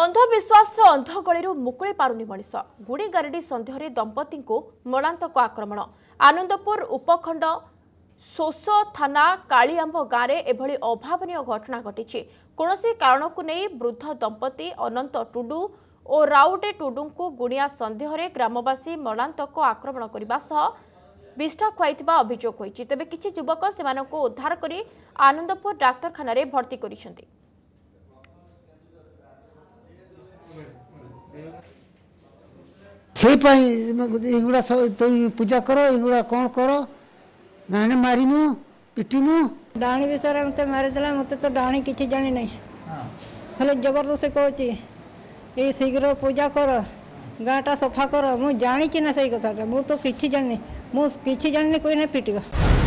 ଅନ୍ଧବିଶ୍ୱାସର ଅନ୍ଧଗଳିରୁ ମୁକୁଳି ପାରୁନି ମଣିଷ ଗୁଡ଼ିଗାରେଡ଼ି ସନ୍ଦେହରେ ଦମ୍ପତିଙ୍କୁ ମରଣାନ୍ତକ ଆକ୍ରମଣ ଆନନ୍ଦପୁର ଉପଖଣ୍ଡ ସୋସ ଥାନା କାଳିଆମ୍ବ ଗାଁରେ ଏଭଳି ଅଭାବନୀୟ ଘଟଣା ଘଟିଛି କୌଣସି କାରଣକୁ ନେଇ ବୃଦ୍ଧ ଦମ୍ପତି ଅନନ୍ତ ଟୁଡୁ ଓ ରାଉଡେ ଟୁଡୁଙ୍କୁ ଗୁଣିଆ ସନ୍ଦେହରେ ଗ୍ରାମବାସୀ ମରଣାନ୍ତକ ଆକ୍ରମଣ କରିବା ସହ ବିଷ୍ଠା ଖୁଆଇଥିବା ଅଭିଯୋଗ ହୋଇଛି ତେବେ କିଛି ଯୁବକ ସେମାନଙ୍କୁ ଉଦ୍ଧାର କରି ଆନନ୍ଦପୁର ଡାକ୍ତରଖାନାରେ ଭର୍ତ୍ତି କରିଛନ୍ତି ସେଇପାଇଁ ଏଗୁଡ଼ା ତୁମେ ପୂଜା କର ଏଗୁଡ଼ା କ'ଣ କର ନାଇଁ ମାରିମୁ ପିଟିମୁ ଡାହାଣୀ ବିଷୟରେ ମୋତେ ମାରିଦେଲା ମୋତେ ତ ଡାହାଣୀ କିଛି ଜାଣିନାହିଁ ହେଲେ ଜବରଦସ୍ତି କହୁଛି ଏଇ ଶୀଘ୍ର ପୂଜା କର ଗାଁଟା ସଫା କର ମୁଁ ଜାଣିଛି ନା ସେଇ କଥାଟା ମୁଁ ତ କିଛି ଜାଣିନି ମୁଁ କିଛି ଜାଣିନି କହିନେ ପିଟିବ